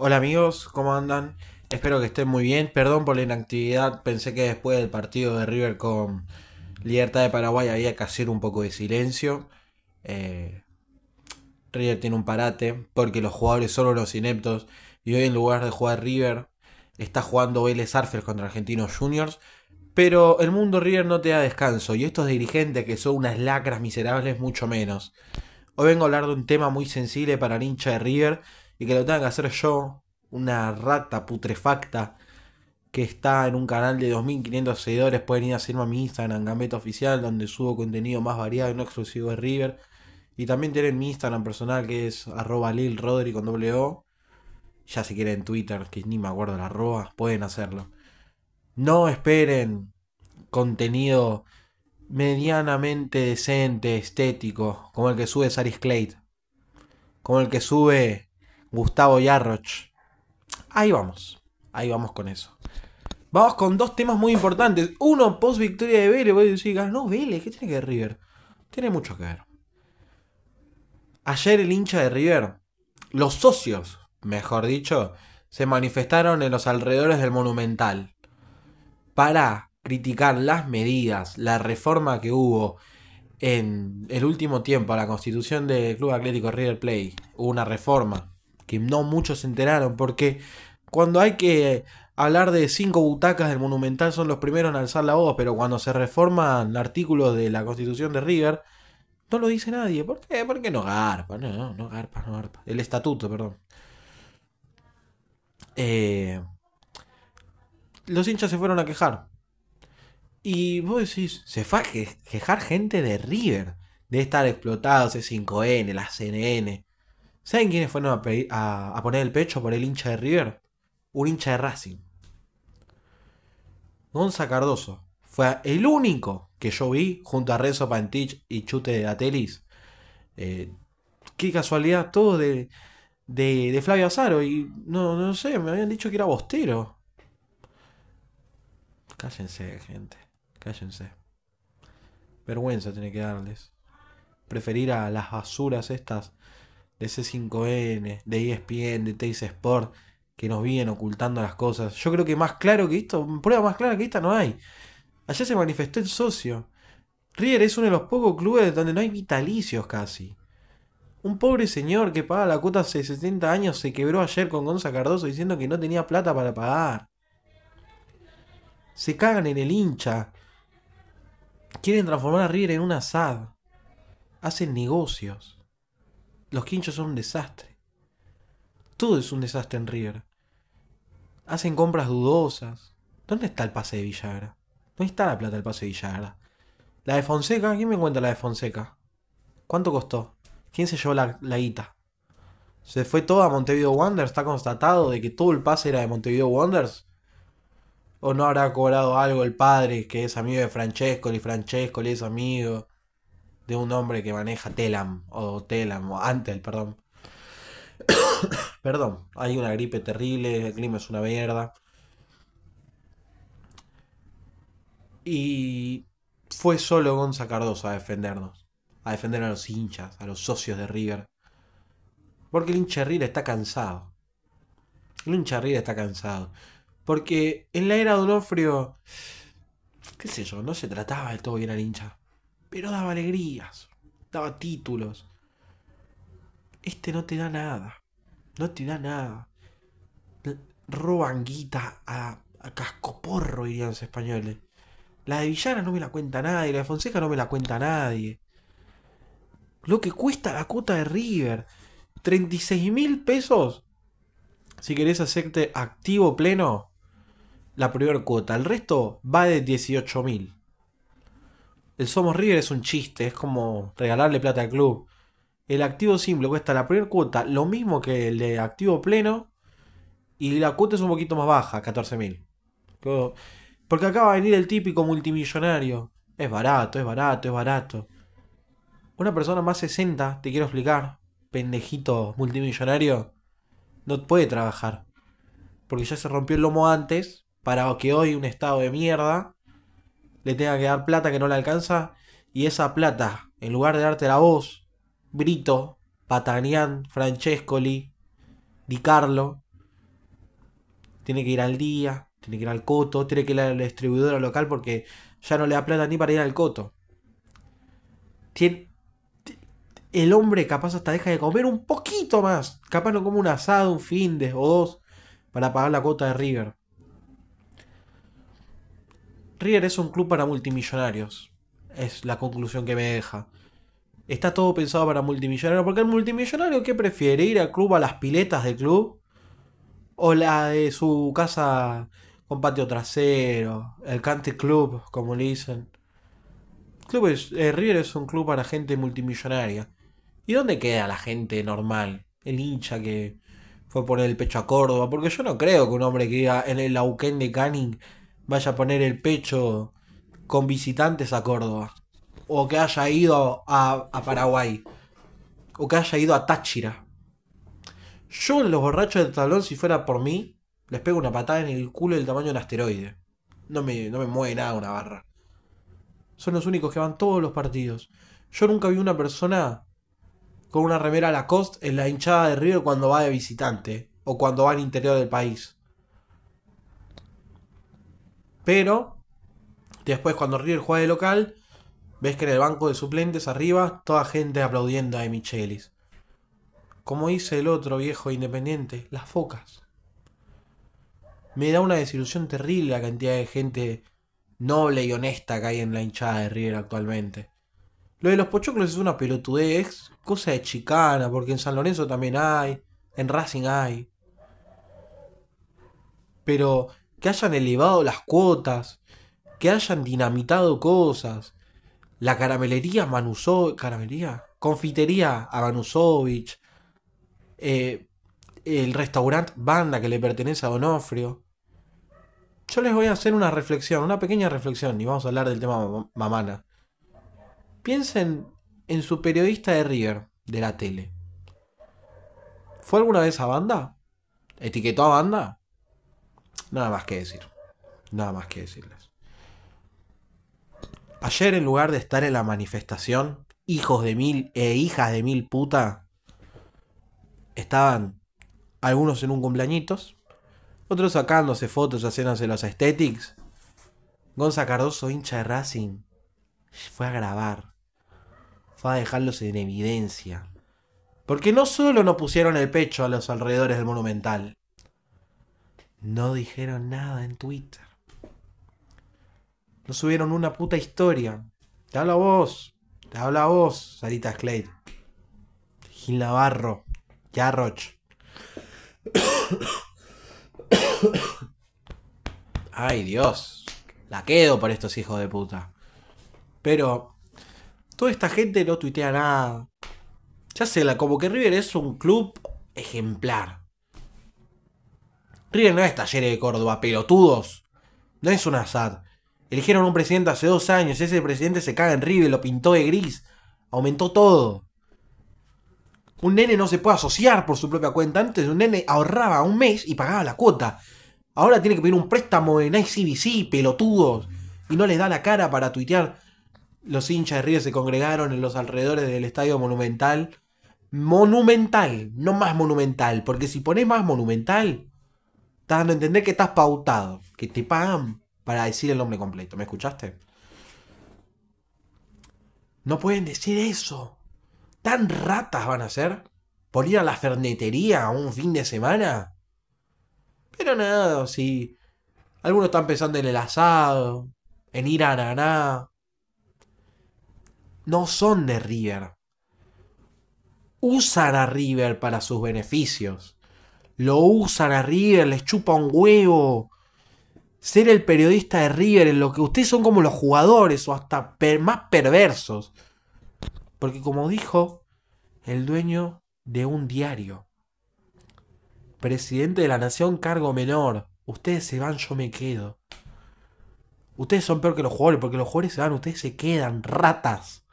Hola amigos, ¿cómo andan? Espero que estén muy bien. Perdón por la inactividad, pensé que después del partido de River con Libertad de Paraguay había que hacer un poco de silencio. Eh, River tiene un parate porque los jugadores son los ineptos y hoy en lugar de jugar River está jugando Vélez Arfers contra Argentinos Juniors. Pero el mundo River no te da descanso y estos dirigentes que son unas lacras miserables mucho menos. Hoy vengo a hablar de un tema muy sensible para el hincha de River y que lo tenga que hacer yo, una rata putrefacta que está en un canal de 2500 seguidores, pueden ir a hacerme a mi Instagram, Gambeta Oficial, donde subo contenido más variado y no exclusivo de River. Y también tienen mi Instagram personal que es arroba con doble Ya si quieren Twitter, que ni me acuerdo la arroba, pueden hacerlo. No esperen contenido medianamente decente, estético, como el que sube Saris Clayt. como el que sube Gustavo Yarroch. Ahí vamos, ahí vamos con eso. Vamos con dos temas muy importantes. Uno, post victoria de Vélez. Voy a decir, no, Vélez, ¿qué tiene que ver River? Tiene mucho que ver. Ayer el hincha de River, los socios, mejor dicho, se manifestaron en los alrededores del Monumental para criticar las medidas, la reforma que hubo en el último tiempo a la constitución del Club Atlético River Play. Hubo una reforma que no muchos se enteraron, porque cuando hay que hablar de cinco butacas del Monumental son los primeros en alzar la voz, pero cuando se reforman artículos de la Constitución de River, no lo dice nadie. ¿Por qué? Porque no garpa, no, no garpa, no garpa. El estatuto, perdón. Eh, los hinchas se fueron a quejar. Y vos decís, se fue a quejar gente de River, de estar explotados, C5N, la CNN. ¿Saben quiénes fueron a, poner el pecho por el hincha de River? Un hincha de Racing. Gonza Cardoso fue el único que yo vi junto a Rezo Pantich y Chute de Atelis. Eh, qué casualidad, todo de, de, Flavio Azaro. Y no, no sé, me habían dicho que era bostero. Cállense, gente. Cállense. Vergüenza tiene que darles. Preferir a las basuras estas de C5N, de ESPN, de Teis Sport, que nos vienen ocultando las cosas. Yo creo que más claro que esto, prueba más clara que esta no hay. Allá se manifestó el socio. River es uno de los pocos clubes donde no hay vitalicios casi. Un pobre señor que paga la cuota hace 70 años se quebró ayer con Gonza Cardoso diciendo que no tenía plata para pagar. Se cagan en el hincha. Quieren transformar a River en un SAD. Hacen negocios. Los quinchos son un desastre. Todo es un desastre en River. Hacen compras dudosas. ¿Dónde está el pase de Villagra? ¿Dónde está la plata del pase de Villagra? ¿La de Fonseca? ¿Quién me cuenta la de Fonseca? ¿Cuánto costó? ¿Quién se llevó la, guita? Se fue todo a Montevideo Wonders? Está constatado de que todo el pase era de Montevideo Wonders? ¿O no habrá cobrado algo el padre que es amigo de Francesco y Francesco es amigo? de un hombre que maneja Telam, o Telam, o Antel, perdón. perdón, hay una gripe terrible, el clima es una mierda. Y fue solo Gonza Cardoso a defendernos, a defender a los hinchas, a los socios de River. Porque el hincha River está cansado. El hincha River está cansado. Porque en la era de Onofrio, qué sé yo, no se trataba de todo bien al hincha pero daba alegrías, daba títulos. Este no te da nada, no te da nada. Roban guita a, cascoporro, dirían los españoles. La de Villana no me la cuenta nadie, la de Fonseca no me la cuenta nadie. Lo que cuesta la cuota de River, 36 mil pesos. Si querés hacerte activo pleno, la primera cuota. El resto va de 18 mil. El Somos River es un chiste, es como regalarle plata al club. El activo simple cuesta la primera cuota lo mismo que el de activo pleno. Y la cuota es un poquito más baja, 14.000. Porque acaba de a venir el típico multimillonario. Es barato, es barato, es barato. Una persona más 60, te quiero explicar, pendejito multimillonario, no puede trabajar. Porque ya se rompió el lomo antes para que hoy un estado de mierda le tenga que dar plata que no le alcanza y esa plata, en lugar de darte la voz, Brito, Patanian, Francescoli, Di Carlo, tiene que ir al día, tiene que ir al coto, tiene que ir al distribuidor local porque ya no le da plata ni para ir al coto. tiene el hombre capaz hasta deja de comer un poquito más. Capaz no come un asado, un fin de o dos para pagar la cuota de River. River es un club para multimillonarios. Es la conclusión que me deja. Está todo pensado para multimillonarios. Porque el multimillonario, ¿qué prefiere? ¿Ir al club a las piletas del club? ¿O la de su casa con patio trasero? El cante club, como le dicen. Clubes, eh, es un club para gente multimillonaria. ¿Y dónde queda la gente normal? El hincha que fue poner el pecho a Córdoba. Porque yo no creo que un hombre que iba en el Auquén de Canning vaya a poner el pecho con visitantes a Córdoba. O que haya ido a, Paraguay. O que haya ido a Táchira. Yo los borrachos del Talón, si fuera por mí, les pego una patada en el culo del tamaño de un asteroide. No me, no me mueve nada una barra. Son los únicos que van todos los partidos. Yo nunca vi una persona con una remera Lacoste en la hinchada de River cuando va de visitante o cuando va al interior del país. Pero después cuando River juega de local, ves que en el banco de suplentes arriba, toda gente aplaudiendo a Michelis. Como dice el otro viejo independiente, las focas. Me da una desilusión terrible la cantidad de gente noble y honesta que hay en la hinchada de River actualmente. Lo de los pochoclos es una pelotudez, cosa de chicana, porque en San Lorenzo también hay, en Racing hay. Pero que hayan elevado las cuotas, que hayan dinamitado cosas. La caramelería Manusovich, caramelería, confitería a eh, el restaurante Banda que le pertenece a Donofrio. Yo les voy a hacer una reflexión, una pequeña reflexión, y vamos a hablar del tema mamana. Piensen en su periodista de River, de la tele. ¿Fue alguna vez a banda? ¿Etiquetó a banda? Nada más que decir. Nada más que decirles. Ayer en lugar de estar en la manifestación, hijos de mil e hijas de mil puta estaban algunos en un cumpleañitos, otros sacándose fotos, haciéndose los aesthetics. Gonza Cardoso, hincha de Racing, fue a grabar. Fue a dejarlos en evidencia. Porque no solo no pusieron el pecho a los alrededores del Monumental, no dijeron nada en Twitter. No subieron una puta historia. Te habla vos. Te habla vos, Sarita Clay. Gil Navarro. Yarroch. Ay, Dios. La quedo por estos hijos de puta. Pero. Toda esta gente no tuitea nada. Ya sé, la, como que River es un club ejemplar. River no es Talleres de Córdoba, pelotudos. No es un azar. Eligieron un presidente hace dos años. Ese presidente se caga en River, lo pintó de gris. Aumentó todo. Un nene no se puede asociar por su propia cuenta. Antes un nene ahorraba un mes y pagaba la cuota. Ahora tiene que pedir un préstamo en ICBC, pelotudos. Y no les da la cara para tuitear. Los hinchas de River se congregaron en los alrededores del estadio Monumental. Monumental, no más monumental. Porque si pones más monumental, Estás dando a entender que estás pautado, que te pagan para decir el nombre completo. ¿Me escuchaste? No pueden decir eso. ¿Tan ratas van a ser? ¿Por ir a la fernetería a un fin de semana? Pero nada, si. Algunos están pensando en el asado, en ir a Naná. No son de River. Usan a River para sus beneficios. Lo usan a River, les chupa un huevo. Ser el periodista de River en lo que ustedes son como los jugadores o hasta más perversos. Porque como dijo el dueño de un diario, presidente de la nación cargo menor, ustedes se van, yo me quedo. Ustedes son peor que los jugadores, porque los jugadores se van, ustedes se quedan, ratas.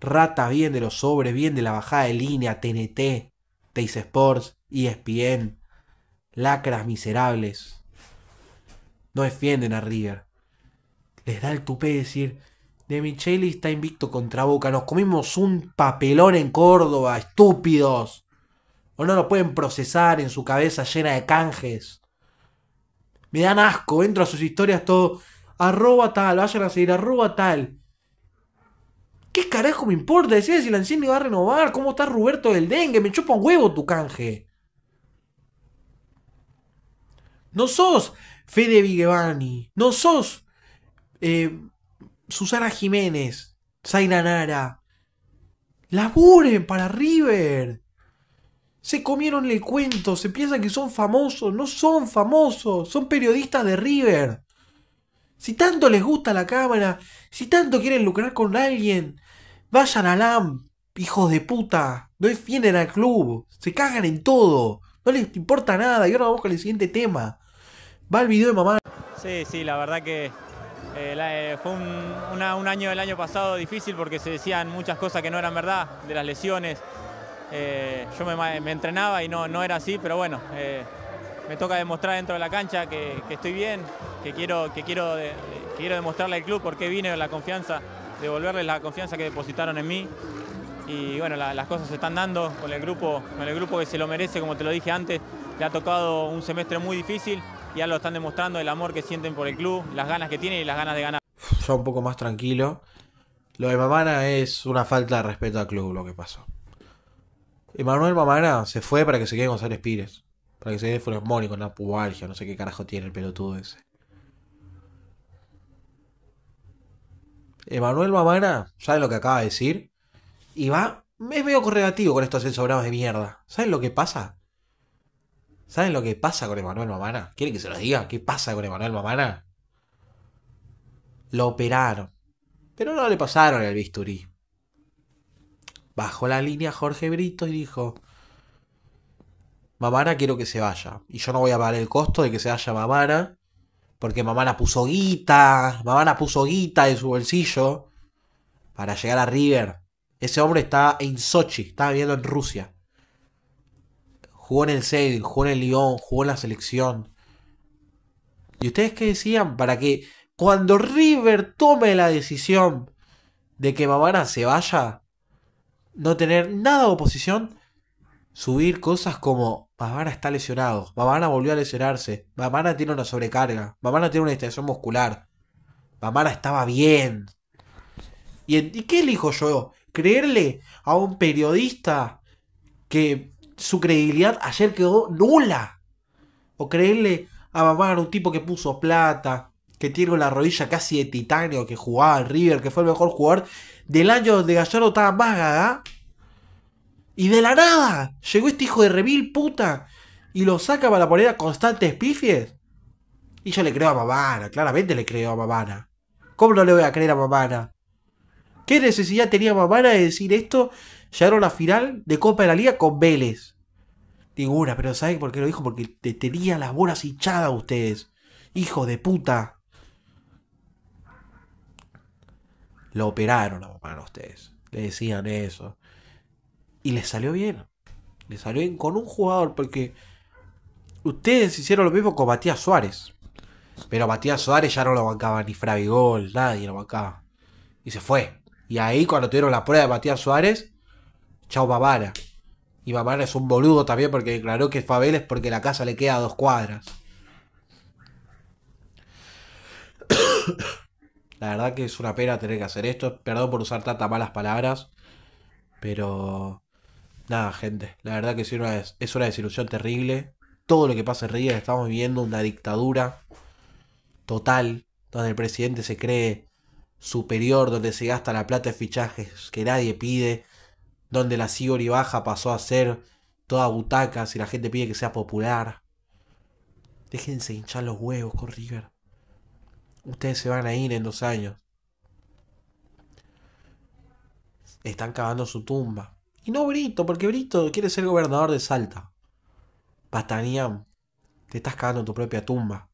Ratas bien de los sobres, bien de la bajada de línea, TNT. Teis Sports, ESPN, lacras miserables. No defienden a River. Les da el tupé decir, De Micheli está invicto contra Boca, nos comimos un papelón en Córdoba, estúpidos. O no lo pueden procesar en su cabeza llena de canjes. Me dan asco, entro a sus historias todo, arroba tal, vayan a seguir, arroba tal. ¿Qué carajo me importa? Decía si Lanzini va a renovar. ¿Cómo está Roberto del Dengue? Me chupa un huevo tu canje. No sos Fede Vigevani. No sos eh, Susana Jiménez. Zaina Nara. Laburen para River. Se comieron el cuento. Se piensan que son famosos. No son famosos. Son periodistas de River. Si tanto les gusta la cámara, si tanto quieren lucrar con alguien, Vayan a LAM, hijos de puta. No defienden al club. Se cagan en todo. No les importa nada. Y ahora vamos con el siguiente tema. Va el video de mamá. Sí, sí, la verdad que eh, eh, fue un, año del año pasado difícil porque se decían muchas cosas que no eran verdad, de las lesiones. Eh, yo me, entrenaba y no, no era así, pero bueno, me toca demostrar dentro de la cancha que, estoy bien, que quiero, que quiero, quiero demostrarle al club por qué vine, la confianza devolverles la confianza que depositaron en mí. Y bueno, las cosas se están dando con el, grupo, con el grupo que se lo merece, como te lo dije antes. Le ha tocado un semestre muy difícil y ya lo están demostrando el amor que sienten por el club, las ganas que tienen y las ganas de ganar. Ya un poco más tranquilo. Lo de Mamana es una falta de respeto al club lo que pasó. Emanuel Mamana se fue para que se quede González Pires. Para que se quede Funes en la pubalgia, no sé qué carajo tiene el pelotudo ese. Emanuel Mamana, sabe lo que acaba de decir? Y va, me medio correlativo con estos ensobrados de mierda. ¿Saben lo que pasa? ¿Saben lo que pasa con Emanuel Mamana? ¿Quieren que se los diga? ¿Qué pasa con Emanuel Mamana? Lo operaron. Pero no le pasaron el bisturí. Bajó la línea Jorge Brito y dijo: Mamana quiero que se vaya. Y yo no voy a pagar el costo de que se vaya Mamana. Porque Mamana puso guita, Mamana puso guita de su bolsillo para llegar a River. Ese hombre está en Sochi, está viviendo en Rusia. Jugó en el Zenit, jugó en el Lyon, jugó en la selección. ¿Y ustedes qué decían? Para que cuando River tome la decisión de que Mamana se vaya, no tener nada de oposición subir cosas como Mamara está lesionado, Mamara volvió a lesionarse, Mamara tiene una sobrecarga, mamá tiene una distensión muscular, mamá estaba bien. ¿Y, qué elijo yo? ¿Creerle a un periodista que su credibilidad ayer quedó nula? ¿O creerle a Mamara un tipo que puso plata, que tiene una rodilla casi de titanio, que jugaba al River, que fue el mejor jugador del año de Gallardo estaba más gaga? Y de la nada llegó este hijo de revil puta y lo saca para poner a constantes pifies. Y yo le creo a Mamana, claramente le creo a Mamana. ¿Cómo no le voy a creer a Mamana? ¿Qué necesidad tenía Mamana de decir esto? Llegaron a la final de Copa de la Liga con Vélez. Ninguna, pero ¿saben por qué lo dijo? Porque te tenía las bolas hinchadas ustedes. Hijo de puta. Lo operaron a Mamana ustedes. Le decían eso. Y le salió bien. le salió bien con un jugador porque ustedes hicieron lo mismo con Matías Suárez. Pero Matías Suárez ya no lo bancaba ni Fravigol, nadie lo bancaba. Y se fue. Y ahí cuando tuvieron la prueba de Matías Suárez, chao Mamara. Y Mamara es un boludo también porque declaró que Fabel es porque la casa le queda a dos cuadras. la verdad que es una pena tener que hacer esto. Perdón por usar tantas malas palabras. Pero Nada, gente, la verdad que es una, es una desilusión terrible. Todo lo que pasa en River, estamos viviendo una dictadura total, donde el presidente se cree superior, donde se gasta la plata de fichajes que nadie pide, donde la Sigori baja pasó a ser toda butaca si la gente pide que sea popular. Déjense hinchar los huevos con River. Ustedes se van a ir en dos años. Están cavando su tumba. Y no Brito, porque Brito quiere ser gobernador de Salta. Patanía te estás cagando en tu propia tumba.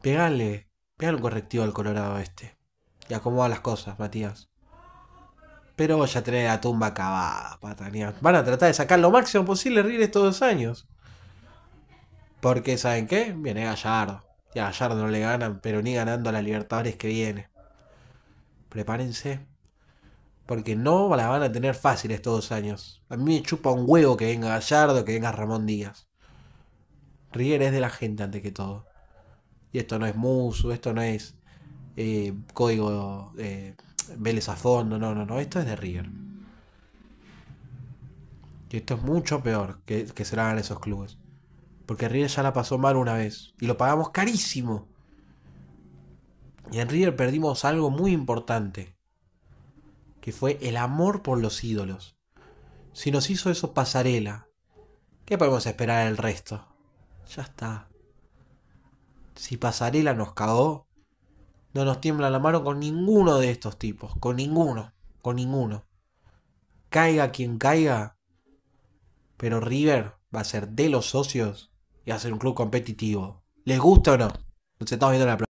Pegale, pegale un correctivo al Colorado este. Y acomoda las cosas, Matías. Pero ya tener la tumba acabada, Patanía. Van a tratar de sacar lo máximo posible Ríos estos dos años. Porque, ¿saben qué? Viene Gallardo. Y a Gallardo no le ganan, pero ni ganando a la Libertadores que viene. Prepárense. Porque no la van a tener fáciles todos dos años. A mí me chupa un huevo que venga Gallardo, que venga Ramón Díaz. River es de la gente antes que todo. Y esto no es Musu, esto no es eh, código eh, Vélez a fondo, no, no, no, esto es de River. Y esto es mucho peor que, se hagan esos clubes. Porque River ya la pasó mal una vez. Y lo pagamos carísimo. Y en River perdimos algo muy importante que fue el amor por los ídolos. Si nos hizo eso pasarela, ¿qué podemos esperar del resto? Ya está. Si pasarela nos cagó, no nos tiembla la mano con ninguno de estos tipos, con ninguno, con ninguno. Caiga quien caiga, pero River va a ser de los socios y va a ser un club competitivo. ¿Les gusta o no? Nos estamos viendo en la próxima.